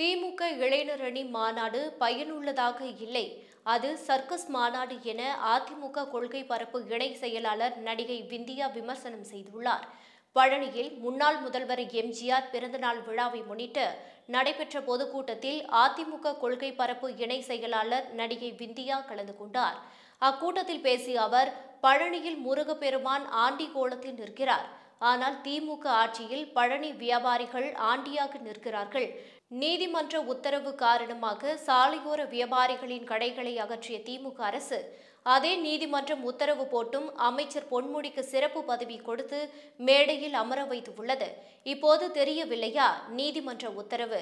திமுக இளைஞர் அணி மாநாடு பயனுள்ளதாக இல்லை அது சர்க்கஸ் மாநாடு என அதிமுக கொள்கை பரப்பு இணை செயலாளர் நடிகை விந்தியா விமர்சனம் செய்துள்ளார் பழனியில் முன்னாள் முதல்வர் எம்ஜிஆர் பிறந்தநாள் விழாவை முன்னிட்டு நடைபெற்ற பொதுக்கூட்டத்தில் அதிமுக கொள்கை பரப்பு இணை செயலாளர் நடிகை விந்தியா கலந்து கொண்டார் அக்கூட்டத்தில் பேசிய அவர் பழனியில் முருகப்பெருமான் ஆண்டி கோலத்தில் நிற்கிறார் ஆனால் திமுக ஆட்சியில் பழனி வியாபாரிகள் ஆண்டியாக நிற்கிறார்கள் நீதிமன்ற உத்தரவு காரணமாக சாலையோர வியாபாரிகளின் கடைகளை அகற்றிய திமுக அரசு அதே நீதிமன்றம் உத்தரவு போட்டும் அமைச்சர் பொன்முடிக்கு சிறப்பு பதவி கொடுத்து மேடையில் அமர வைத்து உள்ளது இப்போது தெரியவில்லையா நீதிமன்ற உத்தரவு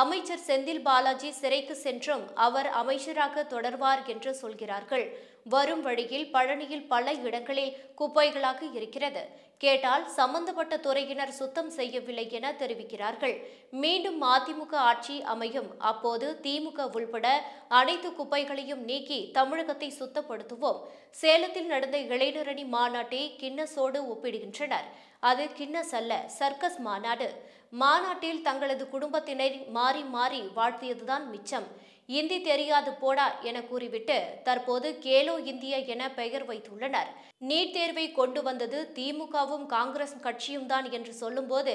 அமைச்சர் செந்தில் பாலாஜி சிறைக்கு சென்றும் அவர் அமைச்சராக தொடர்வார் என்று சொல்கிறார்கள் வரும் வழியில் பழனியில் பல இடங்களில் குப்பைகளாக இருக்கிறது கேட்டால் சம்பந்தப்பட்ட துறையினர் சுத்தம் செய்யவில்லை என தெரிவிக்கிறார்கள் மீண்டும் அதிமுக ஆட்சி அமையும் அப்போது திமுக உள்பட அனைத்து குப்பைகளையும் நீக்கி தமிழகத்தை சுத்தப்படுத்துவோம் சேலத்தில் நடந்த இளைஞரணி மாநாட்டை கிண்ணசோடு ஒப்பிடுகின்றனர் அது கின்னஸ் அல்ல சர்க்கஸ் மாநாடு மாநாட்டில் தங்களது குடும்பத்தினை மாறி மாறி வாழ்த்தியதுதான் மிச்சம் இந்தி தெரியாது போடா என கூறிவிட்டு தற்போது கேலோ இந்தியா என பெயர் வைத்துள்ளனர் நீட் தேர்வை கொண்டு வந்தது திமுகவும் காங்கிரஸ் கட்சியும் தான் என்று சொல்லும்போது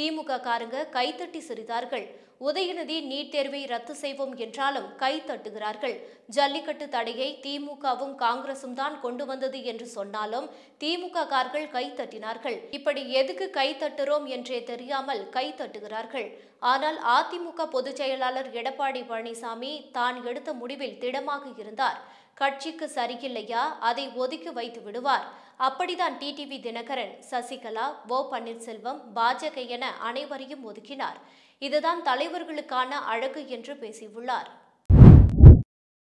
திமுக காரங்க கைத்தட்டி சிரித்தார்கள் உதயநிதி நீட் தேர்வை ரத்து செய்வோம் என்றாலும் கை தட்டுகிறார்கள் ஜல்லிக்கட்டு தடையை திமுகவும் காங்கிரசும் தான் கொண்டு வந்தது என்று சொன்னாலும் திமுக கார்கள் கை தட்டினார்கள் இப்படி எதுக்கு கை தட்டுறோம் என்றே தெரியாமல் கை தட்டுகிறார்கள் ஆனால் அதிமுக பொதுச் செயலாளர் எடப்பாடி பழனிசாமி தான் எடுத்த முடிவில் திடமாக இருந்தார் கட்சிக்கு சரியில்லையா அதை ஒதுக்கி வைத்து விடுவார் அப்படிதான் டிடிவி தினகரன் சசிகலா ஓ பன்னீர்செல்வம் பாஜக என அனைவரையும் ஒதுக்கினார் இதுதான் தலைவர்களுக்கான அழகு என்று பேசியுள்ளார்